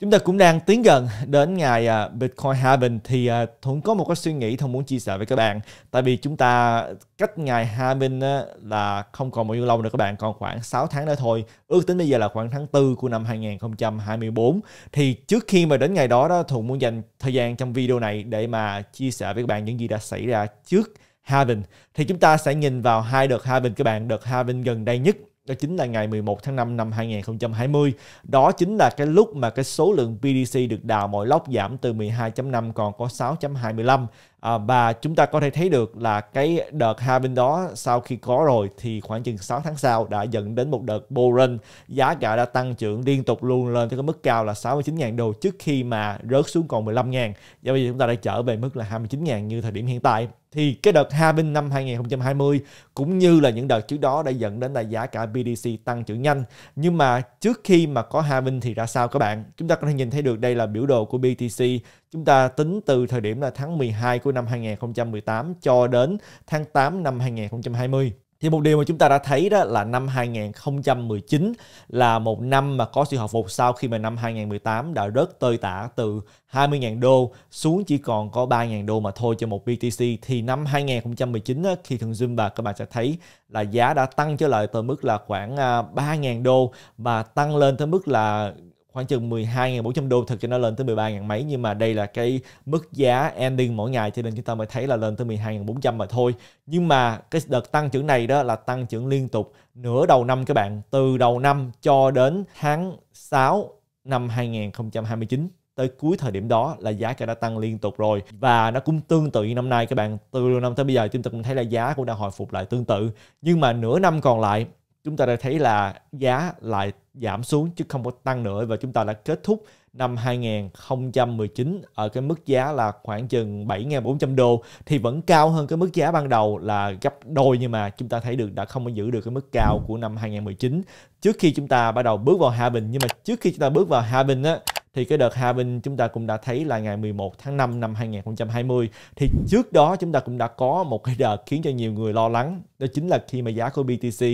Chúng ta cũng đang tiến gần đến ngày à, Bitcoin Haven thì à, Thuận có một cái suy nghĩ Thuận muốn chia sẻ với các bạn. Tại vì chúng ta cách ngày Haven là không còn bao nhiêu lâu nữa các bạn, còn khoảng 6 tháng nữa thôi. Ước tính bây giờ là khoảng tháng 4 của năm 2024. Thì trước khi mà đến ngày đó đó Thuận muốn dành thời gian trong video này để mà chia sẻ với các bạn những gì đã xảy ra trước Haven thì chúng ta sẽ nhìn vào hai đợt Haven các bạn đợt Haven gần đây nhất đó chính là ngày 11 tháng 5 năm 2020. Đó chính là cái lúc mà cái số lượng BDC được đào mọi lốc giảm từ 12.5 còn có 6.25 à, và chúng ta có thể thấy được là cái đợt hai bên đó sau khi có rồi thì khoảng chừng 6 tháng sau đã dẫn đến một đợt bull run giá cả đã tăng trưởng liên tục luôn lên tới cái mức cao là 69.000 đô trước khi mà rớt xuống còn 15.000 do bây giờ chúng ta đã trở về mức là 29.000 như thời điểm hiện tại thì cái đợt hai bên năm 2020 cũng như là những đợt trước đó đã dẫn đến là giá cả BTC tăng trưởng nhanh. Nhưng mà trước khi mà có hai bên thì ra sao các bạn? Chúng ta có thể nhìn thấy được đây là biểu đồ của BTC. Chúng ta tính từ thời điểm là tháng 12 của của năm 2018 cho đến tháng 8 năm 2020. Thì một điều mà chúng ta đã thấy đó là năm 2019 là một năm mà có sự hồi phục sau khi mà năm 2018 đã rớt tơi tả từ 20.000 đô xuống chỉ còn có 3.000 đô mà thôi cho một BTC thì năm 2019 á, khi thường Zumba các bạn sẽ thấy là giá đã tăng trở lại tới mức là khoảng 3.000 à, đô và tăng lên tới mức là khoảng chừng 12.400 đô thực cho nó lên tới 13 000 mấy nhưng mà đây là cái mức giá ending mỗi ngày cho nên chúng ta mới thấy là lên tới 12.400 mà thôi nhưng mà cái đợt tăng trưởng này đó là tăng trưởng liên tục nửa đầu năm các bạn từ đầu năm cho đến tháng 6 năm 2029 tới cuối thời điểm đó là giá cả đã tăng liên tục rồi và nó cũng tương tự như năm nay các bạn từ đầu năm tới bây giờ chúng ta cũng thấy là giá cũng đang hồi phục lại tương tự nhưng mà nửa năm còn lại chúng ta đã thấy là giá lại giảm xuống chứ không có tăng nữa và chúng ta đã kết thúc năm 2019 ở cái mức giá là khoảng chừng 7.400 đô thì vẫn cao hơn cái mức giá ban đầu là gấp đôi nhưng mà chúng ta thấy được đã không giữ được cái mức cao của năm 2019 trước khi chúng ta bắt đầu bước vào hạ bình nhưng mà trước khi chúng ta bước vào hạ bình á thì cái đợt hạ bình chúng ta cũng đã thấy là ngày 11 tháng 5 năm 2020 thì trước đó chúng ta cũng đã có một cái đợt khiến cho nhiều người lo lắng đó chính là khi mà giá của BTC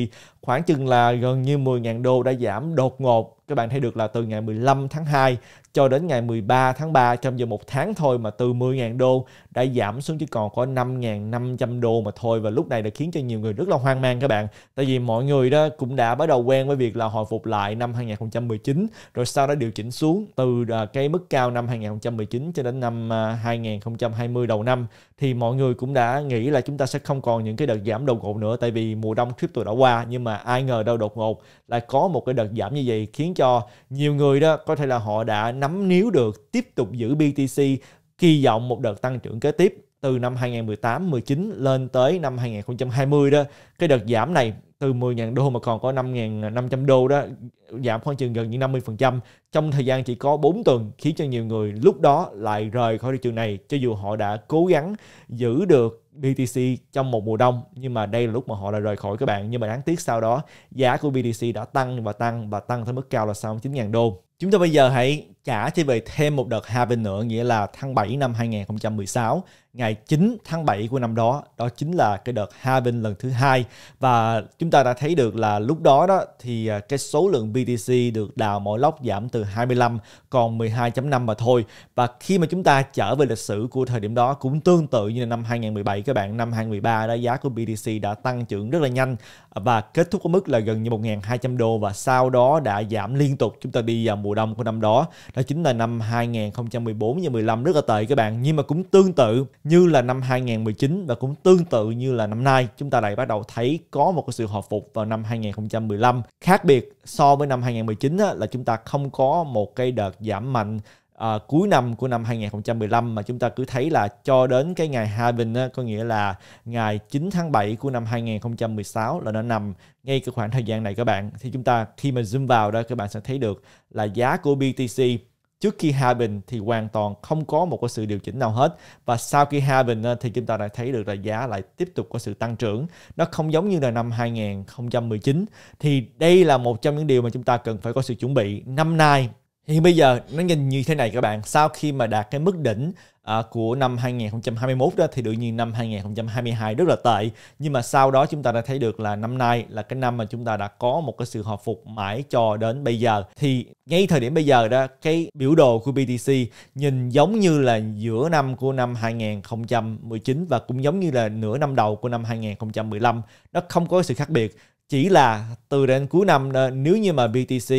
khoảng chừng là gần như 10.000 đô đã giảm đột ngột các bạn thấy được là từ ngày 15 tháng 2 cho đến ngày 13 tháng 3 trong vòng một tháng thôi mà từ 10.000 đô đã giảm xuống chỉ còn có 5.500 đô mà thôi và lúc này đã khiến cho nhiều người rất là hoang mang các bạn tại vì mọi người đó cũng đã bắt đầu quen với việc là hồi phục lại năm 2019 rồi sau đó điều chỉnh xuống từ à, cái mức cao năm 2019 cho đến năm 2020 à, đầu năm thì mọi người cũng đã nghĩ là chúng ta sẽ không còn những cái đợt giảm đột ngột nữa tại vì mùa đông crypto đã qua nhưng mà ai ngờ đâu đột ngột lại có một cái đợt giảm như vậy khiến cho nhiều người đó có thể là họ đã nắm níu được tiếp tục giữ BTC kỳ vọng một đợt tăng trưởng kế tiếp từ năm 2018 19 lên tới năm 2020 đó cái đợt giảm này từ 10.000 đô mà còn có 5.500 đô đó giảm khoảng chừng gần như 50% trong thời gian chỉ có 4 tuần khiến cho nhiều người lúc đó lại rời khỏi thị trường này cho dù họ đã cố gắng giữ được BTC trong một mùa đông nhưng mà đây là lúc mà họ lại rời khỏi các bạn nhưng mà đáng tiếc sau đó giá của BTC đã tăng và tăng và tăng tới mức cao là 69.000 đô Chúng ta bây giờ hãy trả trở về thêm một đợt halving nữa, nghĩa là tháng 7 năm 2016 ngày 9 tháng 7 của năm đó đó chính là cái đợt halving lần thứ hai và chúng ta đã thấy được là lúc đó đó thì à, cái số lượng BTC được đào mỗi lốc giảm từ 25 còn 12.5 mà thôi và khi mà chúng ta trở về lịch sử của thời điểm đó cũng tương tự như là năm 2017 các bạn năm 2013 đó giá của BTC đã tăng trưởng rất là nhanh và kết thúc ở mức là gần như 1.200 đô và sau đó đã giảm liên tục chúng ta đi vào mùa đông của năm đó đó chính là năm 2014 và 15 rất là tệ các bạn nhưng mà cũng tương tự như là năm 2019 và cũng tương tự như là năm nay chúng ta lại bắt đầu thấy có một cái sự hồi phục vào năm 2015 khác biệt so với năm 2019 là chúng ta không có một cái đợt giảm mạnh à, cuối năm của năm 2015 mà chúng ta cứ thấy là cho đến cái ngày halving á, có nghĩa là ngày 9 tháng 7 của năm 2016 là nó nằm ngay cái khoảng thời gian này các bạn thì chúng ta khi mà zoom vào đó các bạn sẽ thấy được là giá của BTC trước khi halving thì hoàn toàn không có một cái sự điều chỉnh nào hết và sau khi halving ờ, thì chúng ta đã thấy được là giá lại tiếp tục có sự tăng trưởng nó không giống như là năm 2019 thì đây là một trong những điều mà chúng ta cần phải có sự chuẩn bị năm nay thì bây giờ nó nhìn như thế này các bạn sau khi mà đạt cái mức đỉnh à, của năm 2021 đó thì đương nhiên năm 2022 rất là tệ nhưng mà sau đó chúng ta đã thấy được là năm nay là cái năm mà chúng ta đã có một cái sự hồi phục mãi cho đến bây giờ thì ngay thời điểm bây giờ đó cái biểu đồ của BTC nhìn giống như là giữa năm của năm 2019 và cũng giống như là nửa năm đầu của năm 2015 nó không có sự khác biệt chỉ là từ đến cuối năm nếu như mà BTC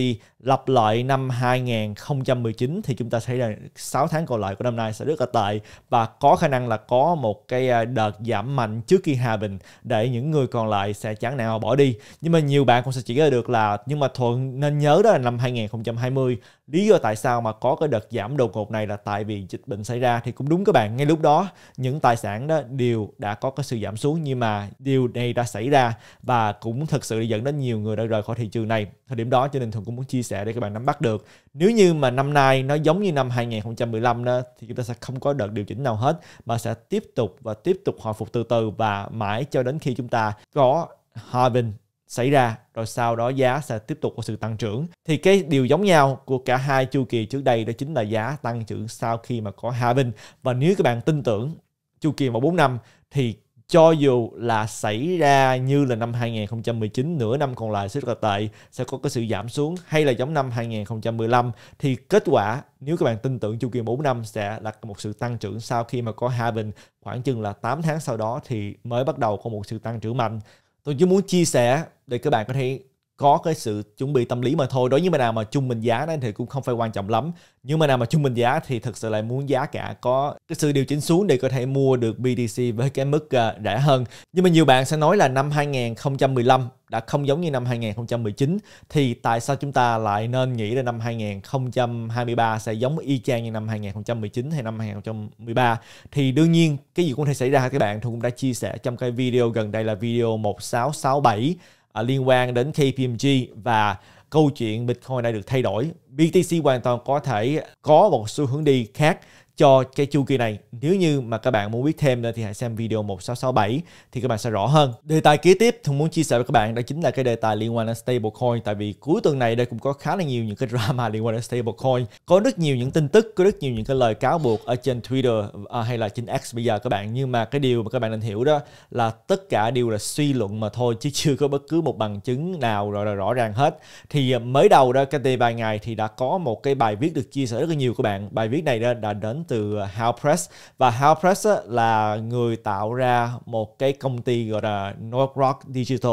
lặp lại năm 2019 thì chúng ta thấy là 6 tháng còn lại của năm nay sẽ rất là tệ và có khả năng là có một cái à, đợt giảm mạnh trước khi hòa bình để những người còn lại sẽ chán nào bỏ đi nhưng mà nhiều bạn cũng sẽ chỉ ra được là nhưng mà thuận nên nhớ đó là năm 2020 lý do tại sao mà có cái đợt giảm đột ngột này là tại vì dịch bệnh xảy ra thì cũng đúng các bạn ngay lúc đó những tài sản đó đều đã có cái sự giảm xuống nhưng mà điều này đã xảy ra và cũng thật sự dẫn đến nhiều người đã rời khỏi thị trường này thời điểm đó cho nên thuận cũng muốn chia sẻ sẻ để các bạn nắm bắt được. Nếu như mà năm nay nó giống như năm 2015 đó thì chúng ta sẽ không có đợt điều chỉnh nào hết mà sẽ tiếp tục và tiếp tục hồi phục từ từ và mãi cho đến khi chúng ta có halving xảy ra rồi sau đó giá sẽ tiếp tục có sự tăng trưởng thì cái điều giống nhau của cả hai chu kỳ trước đây đó chính là giá tăng trưởng sau khi mà có halving và nếu các bạn tin tưởng chu kỳ vào 4 năm thì cho dù là xảy ra như là năm 2019 nửa năm còn lại sẽ rất là tệ sẽ có cái sự giảm xuống hay là giống năm 2015 thì kết quả nếu các bạn tin tưởng chu kỳ 4 năm sẽ là một sự tăng trưởng sau khi mà có halving khoảng chừng là 8 tháng sau đó thì mới bắt đầu có một sự tăng trưởng mạnh tôi chỉ muốn chia sẻ để các bạn có thể có cái sự chuẩn bị tâm lý mà thôi đối với mà nào mà chung mình giá đấy thì cũng không phải quan trọng lắm nhưng mà nào mà chung mình giá thì thực sự lại muốn giá cả có cái sự điều chỉnh xuống để có thể mua được BTC với cái mức à, rẻ hơn nhưng mà nhiều bạn sẽ nói là năm 2015 đã không giống như năm 2019 thì tại sao chúng ta lại nên nghĩ là năm 2023 sẽ giống y chang như năm 2019 hay năm 2013 thì đương nhiên cái gì cũng có thể xảy ra các bạn tôi cũng đã chia sẻ trong cái video gần đây là video 1667 à, liên quan đến KPMG và câu chuyện Bitcoin đã được thay đổi. BTC hoàn toàn có thể có một xu hướng đi khác cho cái chu kỳ này. Nếu như mà các bạn muốn biết thêm nữa thì hãy xem video 1667 thì các bạn sẽ rõ hơn. Đề tài kế tiếp Thuận muốn chia sẻ với các bạn đó chính là cái đề tài liên quan đến stablecoin tại vì cuối tuần này đây cũng có khá là nhiều những cái drama liên quan đến stablecoin. Có rất nhiều những tin tức, có rất nhiều những cái lời cáo buộc ở trên Twitter à, hay là trên X bây giờ các bạn nhưng mà cái điều mà các bạn nên hiểu đó là tất cả đều là suy luận mà thôi chứ chưa có bất cứ một bằng chứng nào rồi là rõ ràng hết. Thì mới đầu đó cái đề vài ngày thì đã có một cái bài viết được chia sẻ rất là nhiều các bạn. Bài viết này đã đến từ à, HowlPress và HowlPress là người tạo ra một cái công ty gọi là Northrock Digital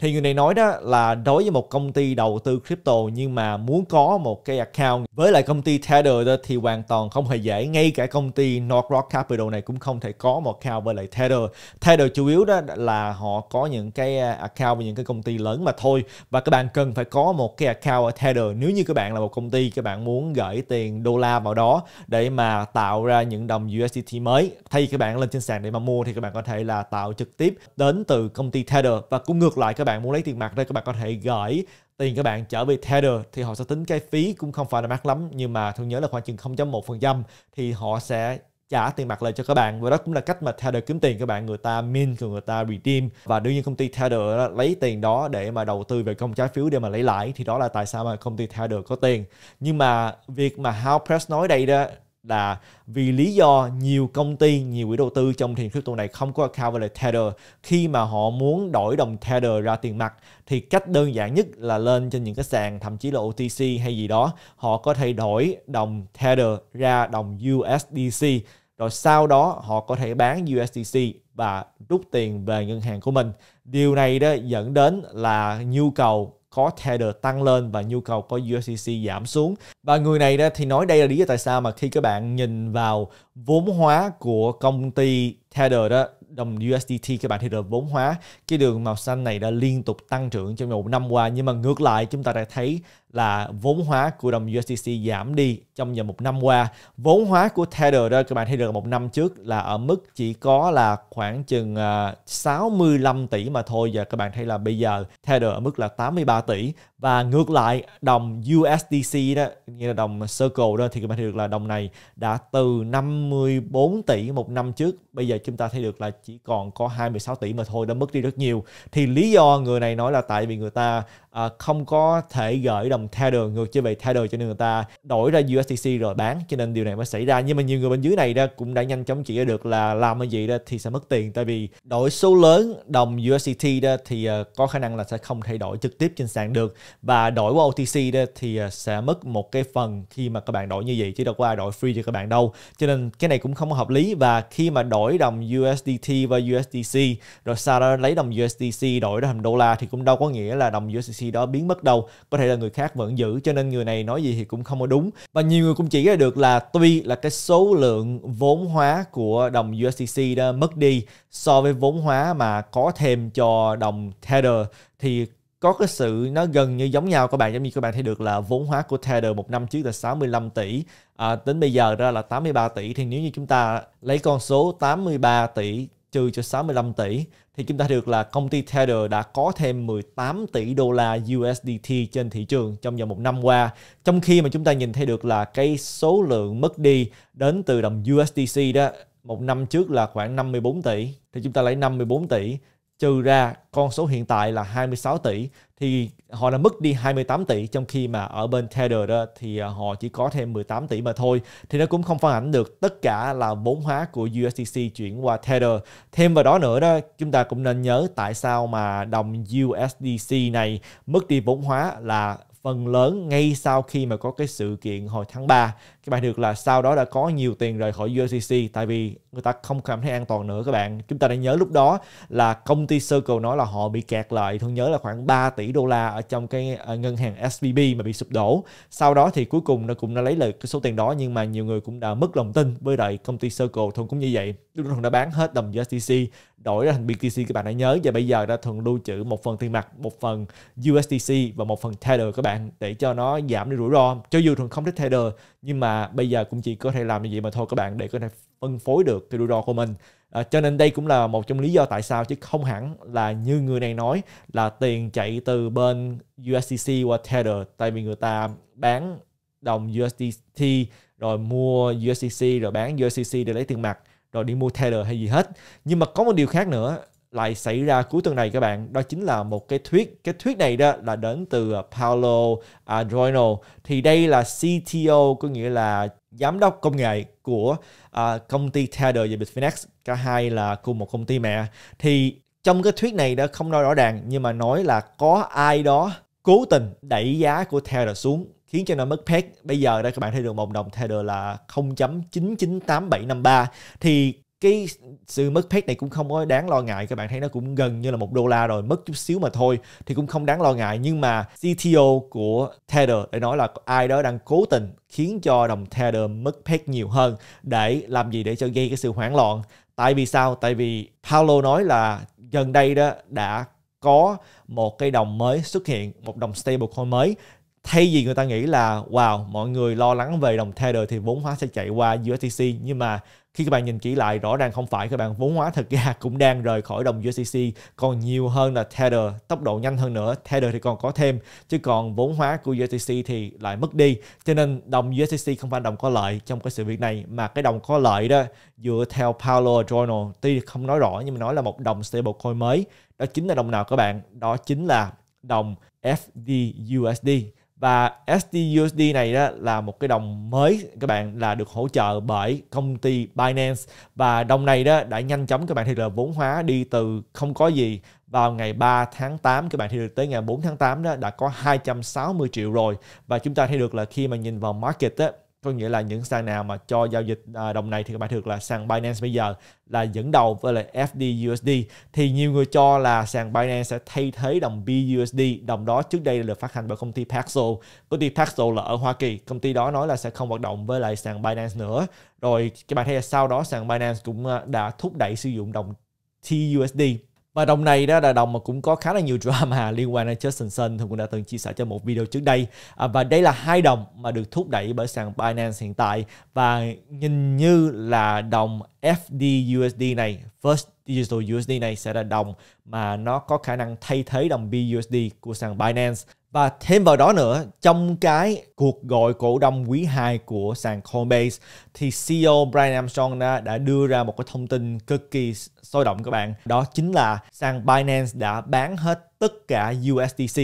thì người này nói đó là đối với một công ty đầu tư crypto nhưng mà muốn có một cái account với lại công ty Tether đó thì hoàn toàn không hề dễ ngay cả công ty North Rock Capital này cũng không thể có một account với lại Tether Tether chủ yếu đó là họ có những cái à, account với những cái công ty lớn mà thôi và các bạn cần phải có một cái account ở Tether nếu như các bạn là một công ty các bạn muốn gửi tiền đô la vào đó để mà tạo ra những đồng USDT mới thay các bạn lên trên sàn để mà mua thì các bạn có thể là tạo trực tiếp đến từ công ty Tether và cũng ngược lại các bạn bạn muốn lấy tiền mặt đây các bạn có thể gửi tiền các bạn trở về Tether thì họ sẽ tính cái phí cũng không phải là mắc lắm nhưng mà thường nhớ là khoảng chừng 0.1% thì họ sẽ trả tiền mặt lại cho các bạn và đó cũng là cách mà Tether kiếm tiền các bạn người ta min của người ta redeem và đương nhiên công ty Tether lấy tiền đó để mà đầu tư về công trái phiếu để mà lấy lãi thì đó là tại sao mà công ty Tether có tiền nhưng mà việc mà how press nói đây đó là vì lý do nhiều công ty, nhiều quỹ đầu tư trong thị trường crypto này không có account wallet Tether khi mà họ muốn đổi đồng Tether ra tiền mặt thì cách đơn giản nhất là lên trên những cái sàn thậm chí là OTC hay gì đó họ có thể đổi đồng Tether ra đồng USDC rồi sau đó họ có thể bán USDC và rút tiền về ngân hàng của mình. Điều này đó dẫn đến là nhu cầu có Tether tăng lên và nhu cầu có USDC giảm xuống. Và người này đó thì nói đây là lý do tại sao mà khi các bạn nhìn vào vốn hóa của công ty Tether đó đồng USDT các bạn được vốn hóa cái đường màu xanh này đã liên tục tăng trưởng trong một năm qua nhưng mà ngược lại chúng ta đã thấy là vốn hóa của đồng USDC giảm đi trong vòng một năm qua. Vốn hóa của Tether đó các bạn thấy được một năm trước là ở mức chỉ có là khoảng chừng 65 à, tỷ mà thôi và các bạn thấy là bây giờ Tether ở mức là 83 tỷ và ngược lại đồng USDC đó như là đồng Circle đó thì các bạn thấy được là đồng này đã từ 54 tỷ một năm trước bây giờ chúng ta thấy được là chỉ còn có 26 tỷ mà thôi đã mất đi rất nhiều thì lý do người này nói là tại vì người ta à, không có thể gửi đồng Tether ngược trở về Tether cho nên người ta đổi ra USDC rồi bán cho nên điều này mới xảy ra nhưng mà nhiều người bên dưới này đó cũng đã nhanh chóng chỉ ra được là làm cái gì đó thì sẽ mất tiền tại vì đổi số lớn đồng USDT đó thì ờ, có khả năng là sẽ không thay đổi trực tiếp trên sàn được và đổi qua OTC đó thì ờ, sẽ mất một cái phần khi mà các bạn đổi như vậy chứ đâu có ai đổi free cho các bạn đâu cho nên cái này cũng không hợp lý và khi mà đổi đồng USDT và USDC rồi sau đó lấy đồng USDC đổi ra thành đô la thì cũng đâu có nghĩa là đồng USDC agency đó biến mất đâu có thể là người khác vẫn giữ cho nên người này nói gì thì cũng không có đúng và nhiều người cũng chỉ ra được là tuy là cái số lượng vốn hóa của đồng USDC đó mất đi so với vốn hóa mà có thêm cho đồng Tether thì có cái sự nó gần như giống nhau các bạn giống như các bạn thấy được là vốn hóa của Tether một năm trước là 65 tỷ à, tính bây giờ ra là 83 tỷ thì nếu như chúng ta lấy con số 83 tỷ trừ cho 65 tỷ thì chúng ta được là công ty Tether đã có thêm 18 tỷ đô la USDT trên thị trường trong vòng một năm qua. Trong khi mà chúng ta nhìn thấy được là cái số lượng mất đi đến từ đồng USDC đó một năm trước là khoảng 54 tỷ thì chúng ta lấy 54 tỷ trừ ra con số hiện tại là 26 tỷ thì họ đã mất đi 28 tỷ trong khi mà ở bên Tether đó thì à, họ chỉ có thêm 18 tỷ mà thôi thì nó cũng không phản ảnh được tất cả là vốn hóa của USDC chuyển qua Tether thêm vào đó nữa đó chúng ta cũng nên nhớ tại sao mà đồng USDC này mất đi vốn hóa là phần lớn ngay sau khi mà có cái sự kiện hồi tháng 3 các bạn được là sau đó đã có nhiều tiền rời khỏi USDC tại vì người ta không cảm thấy an toàn nữa các bạn chúng ta đã nhớ lúc đó là công ty Circle nói là họ bị kẹt lại thương nhớ là khoảng 3 tỷ đô la ở trong cái ờ, ngân hàng SVB mà bị sụp đổ sau đó thì cuối cùng nó cũng đã lấy lại cái số tiền đó nhưng mà nhiều người cũng đã mất lòng tin với lại công ty Circle thường cũng như vậy thường đã bán hết đồng USDC đổi ra thành BTC các bạn đã nhớ và bây giờ đã thường lưu trữ một phần tiền mặt một phần USDC và một phần Tether các bạn để cho nó giảm đi rủi ro cho dù thường không thích Tether nhưng mà bây giờ cũng chỉ có thể làm như vậy mà thôi các bạn để có thể phân phối được cái rủi ro của mình à, cho nên đây cũng là một trong lý do tại sao chứ không hẳn là như người này nói là tiền chạy từ bên USDC qua Tether tại vì người ta bán đồng USDT rồi mua USDC rồi bán USDC để lấy tiền mặt rồi đi mua Tether hay gì hết nhưng mà có một điều khác nữa lại xảy ra cuối tuần này các bạn đó chính là một cái thuyết cái thuyết này đó là đến từ Paolo Adorno thì đây là CTO có nghĩa là giám đốc công nghệ của uh, công ty Tether và Bitfinex cả hai là cùng một công ty mẹ thì trong cái thuyết này đó không nói rõ ràng nhưng mà nói là có ai đó cố tình đẩy giá của Tether xuống khiến cho nó mất peg bây giờ đây các bạn thấy được một đồng Tether là 0.998753 thì cái sự mất pet này cũng không có đáng lo ngại các bạn thấy nó cũng gần như là một đô la rồi mất chút xíu mà thôi thì cũng không đáng lo ngại nhưng mà CTO của Tether để nói là ai đó đang cố tình khiến cho đồng Tether mất pet nhiều hơn để làm gì để cho gây cái sự hoảng loạn tại vì sao tại vì Paulo nói là gần đây đó đã có một cái đồng mới xuất hiện một đồng stablecoin mới thay vì người ta nghĩ là wow mọi người lo lắng về đồng Tether thì vốn hóa sẽ chạy qua USDC nhưng mà khi các bạn nhìn kỹ lại rõ ràng không phải các bạn vốn hóa thực ra cũng đang rời khỏi đồng USDC còn nhiều hơn là Tether tốc độ nhanh hơn nữa Tether thì còn có thêm chứ còn vốn hóa của USDC thì lại mất đi cho nên đồng USDC không phải đồng có lợi trong cái sự việc này mà cái đồng có lợi đó dựa theo Paolo Journal tuy không nói rõ nhưng mà nói là một đồng stablecoin mới đó chính là đồng nào các bạn đó chính là đồng FDUSD và STUSD này đó là một cái đồng mới các bạn là được hỗ trợ bởi công ty Binance và đồng này đó đã nhanh chóng các bạn thì là vốn hóa đi từ không có gì vào ngày 3 tháng 8 các bạn thì được tới ngày 4 tháng 8 đó đã có 260 triệu rồi và chúng ta thấy được là khi mà nhìn vào market đó, có nghĩa là những sàn nào mà cho giao dịch à, đồng này thì các bạn thực là sàn Binance bây giờ là dẫn đầu với lại FDUSD thì nhiều người cho là sàn Binance sẽ thay thế đồng BUSD đồng đó trước đây được phát hành bởi công ty Paxos công ty Paxos là ở Hoa Kỳ công ty đó nói là sẽ không hoạt động với lại sàn Binance nữa rồi các bạn thấy là sau đó sàn Binance cũng à, đã thúc đẩy sử dụng đồng TUSD và đồng này đó là đồng mà cũng có khá là nhiều drama liên quan đến Justin Sun thì cũng đã từng chia sẻ cho một video trước đây à, và đây là hai đồng mà được thúc đẩy bởi sàn Binance hiện tại và nhìn như là đồng FDUSD này First Digital USD này sẽ là đồng mà nó có khả năng thay thế đồng BUSD của sàn Binance và thêm vào đó nữa, trong cái cuộc gọi cổ đông quý 2 của sàn Coinbase thì CEO Brian Armstrong đã, đã đưa ra một cái thông tin cực kỳ sôi động các bạn. Đó chính là sàn Binance đã bán hết tất cả USDC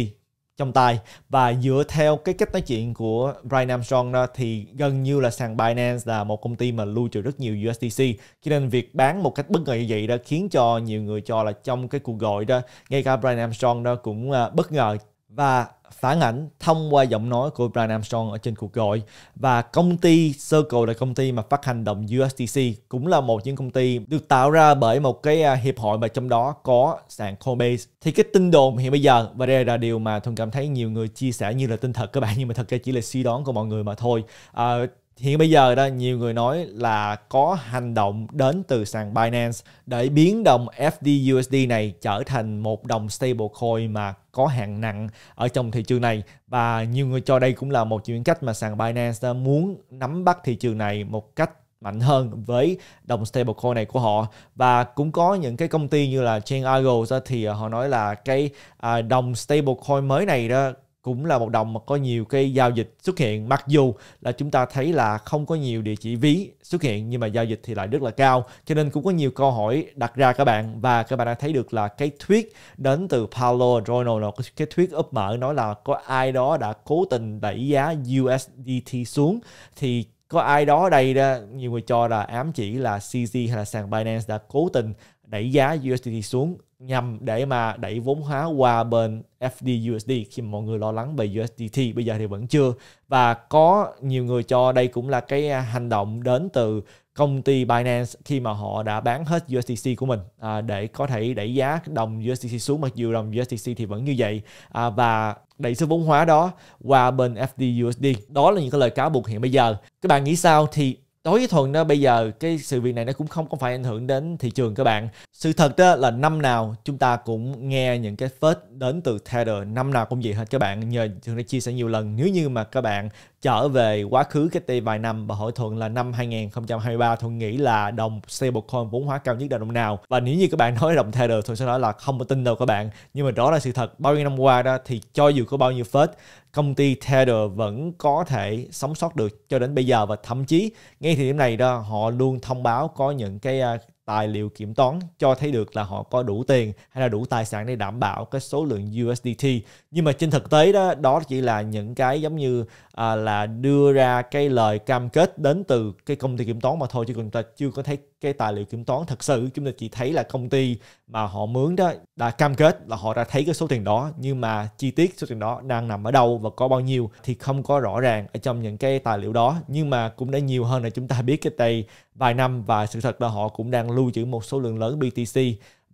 trong tay và dựa theo cái cách nói chuyện của Brian Armstrong đó thì gần như là sàn Binance là một công ty mà lưu trữ rất nhiều USDC cho nên việc bán một cách bất ngờ như vậy đó khiến cho nhiều người cho là trong cái cuộc gọi đó ngay cả Brian Armstrong đó cũng à, bất ngờ và phản ảnh thông qua giọng nói của Brian Armstrong ở trên cuộc gọi và công ty Circle là công ty mà phát hành đồng USDC cũng là một những công ty được tạo ra bởi một cái à, hiệp hội mà trong đó có sàn Coinbase thì cái tin đồn hiện bây giờ và đây là điều mà Thuận cảm thấy nhiều người chia sẻ như là tin thật các bạn nhưng mà thật ra chỉ là suy đoán của mọi người mà thôi à, hiện bây giờ đó nhiều người nói là có hành động đến từ sàn Binance để biến đồng FDUSD này trở thành một đồng stablecoin mà có hạng nặng ở trong thị trường này và nhiều người cho đây cũng là một những cách mà sàn Binance muốn nắm bắt thị trường này một cách mạnh hơn với đồng stablecoin này của họ và cũng có những cái công ty như là Chain Argos thì họ nói là cái à, đồng stablecoin mới này đó cũng là một đồng mà có nhiều cái giao dịch xuất hiện mặc dù là chúng ta thấy là không có nhiều địa chỉ ví xuất hiện nhưng mà giao dịch thì lại rất là cao cho nên cũng có nhiều câu hỏi đặt ra các bạn và các bạn đã thấy được là cái thuyết đến từ Paolo Adorno là cái thuyết ấp mở nói là có ai đó đã cố tình đẩy giá USDT xuống thì có ai đó đây đó, nhiều người cho là ám chỉ là CZ hay là sàn Binance đã cố tình đẩy giá USDT xuống nhằm để mà đẩy vốn hóa qua bên FD USD khi mà mọi người lo lắng về USDT bây giờ thì vẫn chưa và có nhiều người cho đây cũng là cái à, hành động đến từ công ty Binance khi mà họ đã bán hết USDC của mình à, để có thể đẩy giá đồng USDC xuống mặc dù đồng USDC thì vẫn như vậy à, và đẩy số vốn hóa đó qua bên FD USD đó là những cái lời cáo buộc hiện bây giờ các bạn nghĩ sao thì đối với thuần đó bây giờ cái sự việc này nó cũng không có phải ảnh hưởng đến thị trường các bạn sự thật đó là năm nào chúng ta cũng nghe những cái phết đến từ Tether năm nào cũng vậy hết các bạn nhờ thường đã chia sẻ nhiều lần nếu như mà các bạn trở về quá khứ cách đây vài năm và hỏi thuận là năm 2023 thuận nghĩ là đồng stablecoin vốn hóa cao nhất là đồng nào và nếu như các bạn nói đồng Tether thuận sẽ nói là không có tin đâu các bạn nhưng mà đó là sự thật bao nhiêu năm qua đó thì cho dù có bao nhiêu phết công ty Tether vẫn có thể sống sót được cho đến bây giờ và thậm chí ngay thời điểm này đó họ luôn thông báo có những cái à, tài liệu kiểm toán cho thấy được là họ có đủ tiền hay là đủ tài sản để đảm bảo cái số lượng USDT nhưng mà trên thực tế đó đó chỉ là những cái giống như à, là đưa ra cái lời cam kết đến từ cái công ty kiểm toán mà thôi chứ chúng ta chưa có thấy cái tài liệu kiểm toán thật sự chúng ta chỉ thấy là công ty mà họ mướn đó đã cam kết là họ đã thấy cái số tiền đó nhưng mà chi tiết số tiền đó đang nằm ở đâu và có bao nhiêu thì không có rõ ràng ở trong những cái tài liệu đó nhưng mà cũng đã nhiều hơn là chúng ta biết cái tay vài năm và sự thật là họ cũng đang lưu trữ một số lượng lớn BTC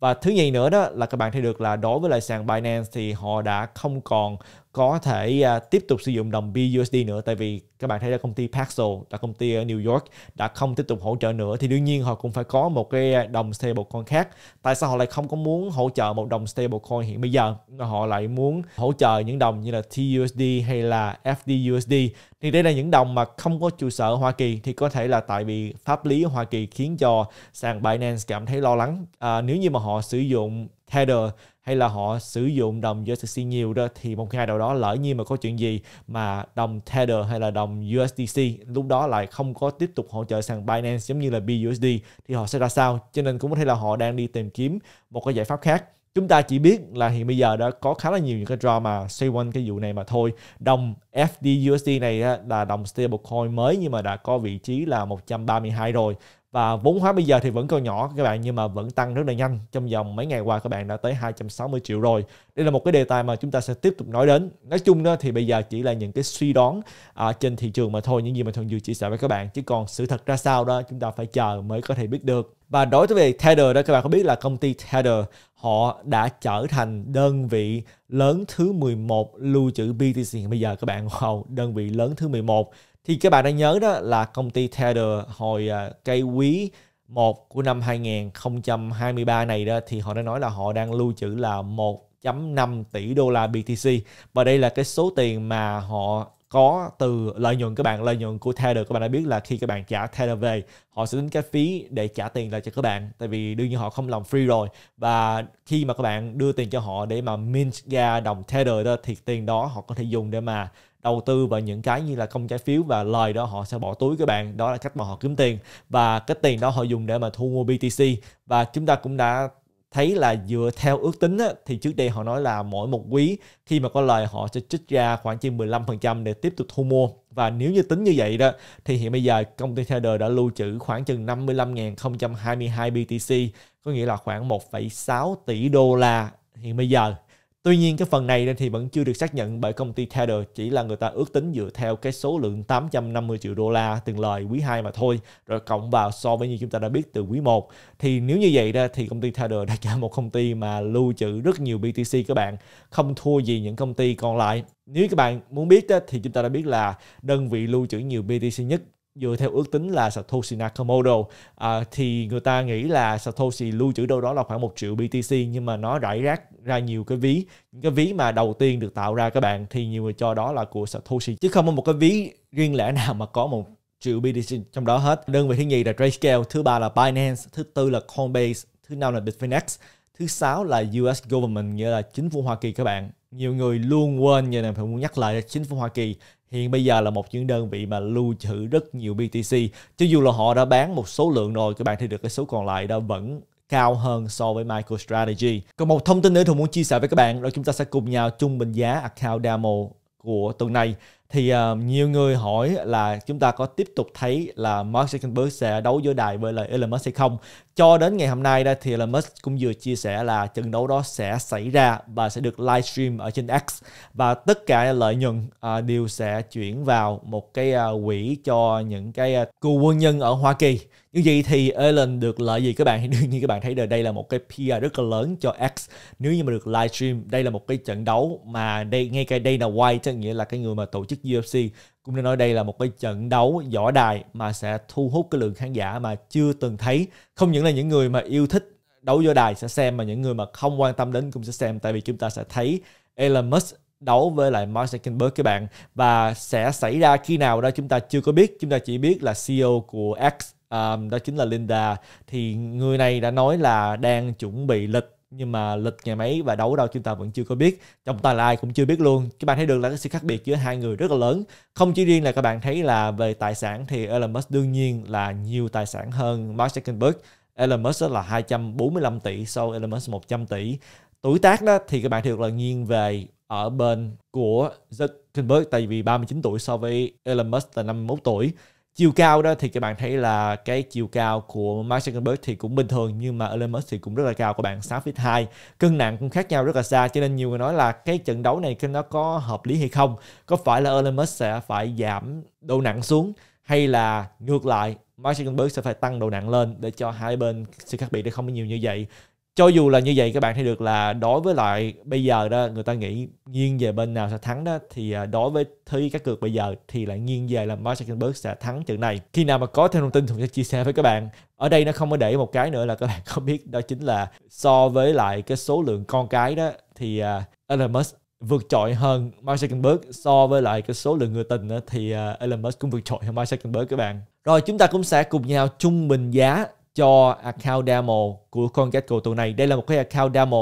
và thứ nhì nữa đó là các bạn thấy được là đối với lại sàn Binance thì họ đã không còn có thể uh, tiếp tục sử dụng đồng BUSD nữa tại vì các bạn thấy là công ty Paxos là công ty ở New York đã không tiếp tục hỗ trợ nữa thì đương nhiên họ cũng phải có một cái à, đồng stablecoin khác tại sao họ lại không có muốn hỗ trợ một đồng stablecoin hiện bây giờ họ lại muốn hỗ trợ những đồng như là TUSD hay là FDUSD thì đây là những đồng mà không có trụ sở Hoa Kỳ thì có thể là tại vì pháp lý Hoa Kỳ khiến cho sàn Binance cảm thấy lo lắng à, nếu như mà họ sử dụng Tether hay là họ sử dụng đồng USDC nhiều đó thì một ngày nào đó lỡ như mà có chuyện gì mà đồng Tether hay là đồng USDC lúc đó lại không có tiếp tục hỗ trợ sàn Binance giống như là BUSD thì họ sẽ ra sao cho nên cũng có thể là họ đang đi tìm kiếm một cái giải pháp khác chúng ta chỉ biết là hiện bây giờ đã có khá là nhiều những cái drama xoay quanh cái vụ này mà thôi đồng FDUSD này là đồng stablecoin mới nhưng mà đã có vị trí là 132 rồi và vốn hóa bây giờ thì vẫn còn nhỏ các bạn nhưng mà vẫn tăng rất là nhanh trong vòng mấy ngày qua các bạn đã tới 260 triệu rồi đây là một cái đề tài mà chúng ta sẽ tiếp tục nói đến nói chung đó thì bây giờ chỉ là những cái suy đoán à, trên thị trường mà thôi những gì mà thuần vừa chia sẻ với các bạn chứ còn sự thật ra sao đó chúng ta phải chờ mới có thể biết được và đối với về Tether đó các bạn có biết là công ty Tether họ đã trở thành đơn vị lớn thứ 11 lưu trữ BTC bây giờ các bạn wow đơn vị lớn thứ 11 thì các bạn đã nhớ đó là công ty Tether hồi à, cây quý 1 của năm 2023 này đó thì họ đã nói là họ đang lưu trữ là 1.5 tỷ đô la BTC và đây là cái số tiền mà họ có từ lợi nhuận các bạn lợi nhuận của Tether các bạn đã biết là khi các bạn trả Tether về họ sẽ tính cái phí để trả tiền lại cho các bạn tại vì đương nhiên họ không làm free rồi và khi mà các bạn đưa tiền cho họ để mà mint ra đồng Tether đó thì tiền đó họ có thể dùng để mà đầu tư vào những cái như là công trái phiếu và lời đó họ sẽ bỏ túi các bạn đó là cách mà họ kiếm tiền và cái tiền đó họ dùng để mà thu mua BTC và chúng ta cũng đã thấy là dựa theo ước tính á, thì trước đây họ nói là mỗi một quý khi mà có lời họ sẽ trích ra khoảng chừng 15% để tiếp tục thu mua và nếu như tính như vậy đó thì hiện bây giờ công ty trader đã lưu trữ khoảng chừng 55.022 BTC có nghĩa là khoảng 1,6 tỷ đô la hiện bây giờ Tuy nhiên cái phần này thì vẫn chưa được xác nhận bởi công ty Tether chỉ là người ta ước tính dựa theo cái số lượng 850 triệu đô la từng lời quý 2 mà thôi rồi cộng vào so với như chúng ta đã biết từ quý 1 thì nếu như vậy ra thì công ty Tether đã trở một công ty mà lưu trữ rất nhiều BTC các bạn không thua gì những công ty còn lại nếu các bạn muốn biết đó, thì chúng ta đã biết là đơn vị lưu trữ nhiều BTC nhất dựa theo ước tính là Satoshi Nakamoto à, thì người ta nghĩ là Satoshi lưu trữ đâu đó là khoảng một triệu BTC nhưng mà nó rải rác ra nhiều cái ví những cái ví mà đầu tiên được tạo ra các bạn thì nhiều người cho đó là của Satoshi chứ không có một cái ví riêng lẻ nào mà có một triệu BTC trong đó hết đơn vị thứ nhì là Grayscale thứ ba là Binance thứ tư là Coinbase thứ năm là Bitfinex thứ sáu là US government nghĩa là chính phủ Hoa Kỳ các bạn nhiều người luôn quên như này phải muốn nhắc lại là chính phủ Hoa Kỳ hiện bây giờ là một những đơn vị mà lưu trữ rất nhiều BTC cho dù là họ đã bán một số lượng rồi các bạn thấy được cái số còn lại đó vẫn cao hơn so với MicroStrategy. Còn một thông tin nữa tôi muốn chia sẻ với các bạn đó chúng ta sẽ cùng nhau chung bình giá account demo của tuần này thì uh, nhiều người hỏi là chúng ta có tiếp tục thấy là Mark Zuckerberg sẽ đấu giữa đài với lại Elon Musk hay không cho đến ngày hôm nay đây thì là Musk cũng vừa chia sẻ là trận đấu đó sẽ xảy ra và sẽ được livestream ở trên X và tất cả lợi nhuận à, đều sẽ chuyển vào một cái à, quỹ cho những cái à, cựu quân nhân ở Hoa Kỳ như vậy thì Elon được lợi gì các bạn thì đương nhiên các bạn thấy được đây là một cái PR rất là lớn cho X nếu như mà được livestream đây là một cái trận đấu mà đây ngay cái đây Dana White nghĩa là cái người mà tổ chức UFC cũng nên nói đây là một cái trận đấu võ đài mà sẽ thu hút cái lượng khán giả mà chưa từng thấy không những là những người mà yêu thích đấu võ đài sẽ xem mà những người mà không quan tâm đến cũng sẽ xem tại vì chúng ta sẽ thấy Elon Musk đấu với lại Mark Zuckerberg các bạn và sẽ xảy ra khi nào đó chúng ta chưa có biết chúng ta chỉ biết là CEO của X um, đó chính là Linda thì người này đã nói là đang chuẩn bị lịch nhưng mà lịch nhà máy và đấu đâu chúng ta vẫn chưa có biết trọng tài là ai cũng chưa biết luôn các bạn thấy được là cái sự khác biệt giữa hai người rất là lớn không chỉ riêng là các bạn thấy là về tài sản thì Elon Musk đương nhiên là nhiều tài sản hơn Mark Zuckerberg Elon Musk là 245 tỷ sau so Elon Musk 100 tỷ tuổi tác đó thì các bạn thấy được là nghiêng về ở bên của Zuckerberg tại vì 39 tuổi so với Elon Musk là 51 tuổi chiều cao đó thì các bạn thấy là cái chiều cao của Mark Zuckerberg thì cũng bình thường nhưng mà Elon Musk thì cũng rất là cao của bạn 6 feet 2 cân nặng cũng khác nhau rất là xa cho nên nhiều người nói là cái trận đấu này nó có hợp lý hay không có phải là Elon Musk sẽ phải giảm độ nặng xuống hay là ngược lại Mark Zuckerberg sẽ phải tăng độ nặng lên để cho hai bên sự khác biệt để không có nhiều như vậy cho dù là như vậy các bạn thấy được là đối với lại bây giờ đó người ta nghĩ nghiêng về bên nào sẽ thắng đó thì à, đối với thứ các cược bây giờ thì lại nghiêng về là Mark Zuckerberg sẽ thắng trận này khi nào mà có thêm thông tin thì sẽ chia sẻ với các bạn ở đây nó không có để một cái nữa là các bạn có biết đó chính là so với lại cái số lượng con cái đó thì uh, Elon Musk vượt trội hơn Mark Zuckerberg so với lại cái số lượng người tình đó, thì uh, Elon Musk cũng vượt trội hơn Mark Zuckerberg các bạn. Rồi chúng ta cũng sẽ cùng nhau trung bình giá cho account demo của CoinGecko tuần này. Đây là một cái account demo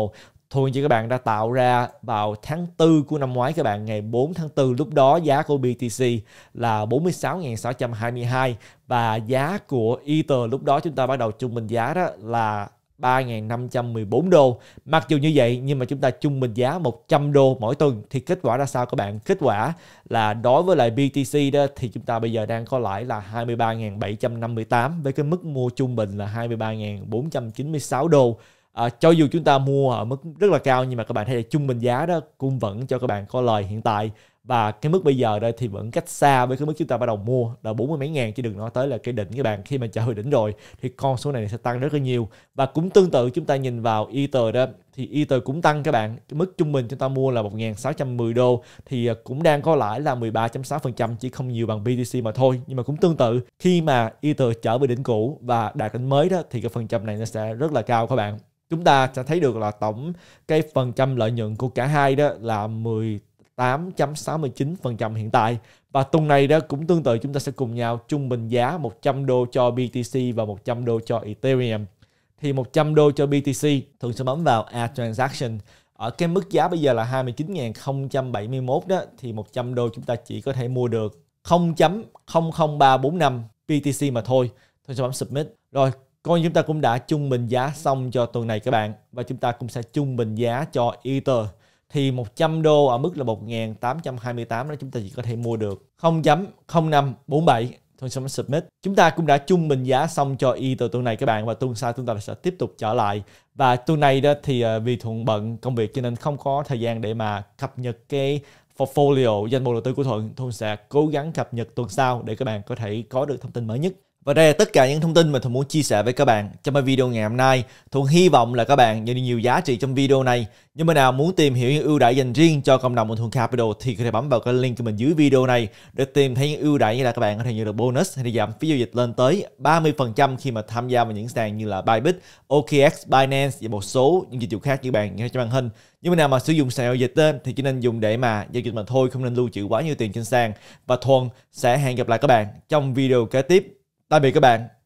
thôi chứ các bạn đã tạo ra vào tháng 4 của năm ngoái các bạn ngày 4 tháng 4 lúc đó giá của BTC là 46.622 và giá của Ether lúc đó chúng ta bắt đầu trung bình giá đó là 3.514 đô. Mặc dù như vậy nhưng mà chúng ta trung bình giá 100 đô mỗi tuần thì kết quả ra sao các bạn? Kết quả là đối với lại BTC đó thì chúng ta bây giờ đang có lãi là 23.758 với cái mức mua trung bình là 23.496 đô. À, cho dù chúng ta mua ở mức rất là cao nhưng mà các bạn thấy là trung bình giá đó cũng vẫn cho các bạn có lời hiện tại và cái mức bây giờ đây thì vẫn cách xa với cái mức chúng ta bắt đầu mua là bốn mươi mấy ngàn chứ đừng nói tới là cái đỉnh các bạn khi mà trở về đỉnh rồi thì con số này sẽ tăng rất là nhiều và cũng tương tự chúng ta nhìn vào Ether đó thì Ether cũng tăng các bạn cái mức trung bình chúng ta mua là 1.610 đô thì à, cũng đang có lãi là 13.6% chỉ không nhiều bằng BTC mà thôi nhưng mà cũng tương tự khi mà Ether trở về đỉnh cũ và đạt đỉnh mới đó thì cái phần trăm này nó sẽ rất là cao các bạn chúng ta sẽ thấy được là tổng cái phần trăm lợi nhuận của cả hai đó là 10 8.69% hiện tại. Và tuần này đó cũng tương tự chúng ta sẽ cùng nhau trung bình giá 100 đô cho BTC và 100 đô cho Ethereum. Thì 100 đô cho BTC thường sẽ bấm vào a Transaction. Ở cái mức giá bây giờ là 29.071 đó thì 100 đô chúng ta chỉ có thể mua được 0.00345 BTC mà thôi. Thường sẽ bấm Submit. Rồi coi chúng ta cũng đã trung bình giá xong cho tuần này các bạn và chúng ta cũng sẽ trung bình giá cho Ether thì 100 đô ở mức là 1.828 đó chúng ta chỉ có thể mua được 0.0547 tôi sẽ submit. Chúng ta cũng đã trung bình giá xong cho y từ tuần này các bạn và tuần sau chúng ta sẽ tiếp tục trở lại. Và tuần này đó thì ờ, vì Thuận bận công việc cho nên không có thời gian để mà cập nhật cái portfolio danh mục đầu tư của Thuận. Thuận sẽ cố gắng cập nhật tuần sau để các bạn có thể có được thông tin mới nhất. Và đây là tất cả những thông tin mà Thuận muốn chia sẻ với các bạn trong bài video ngày hôm nay. Thuận hy vọng là các bạn nhận được nhiều giá trị trong video này. Nhưng mà nào muốn tìm hiểu những ưu đãi dành riêng cho cộng đồng của Thuận Capital thì có thể bấm vào cái link của mình dưới video này để tìm thấy những ưu đãi như là các bạn có thể nhận được bonus hay giảm phí giao dịch lên tới 30% khi mà tham gia vào những sàn như là Bybit, OKX, Binance và một số những dịch vụ khác như bạn nghe trên màn hình. Nhưng mà nào mà sử dụng sàn giao dịch tên thì chỉ nên dùng để mà giao dịch mà thôi, không nên lưu trữ quá nhiều tiền trên sàn. Và Thuận sẽ hẹn gặp lại các bạn trong video kế tiếp tạm biệt các bạn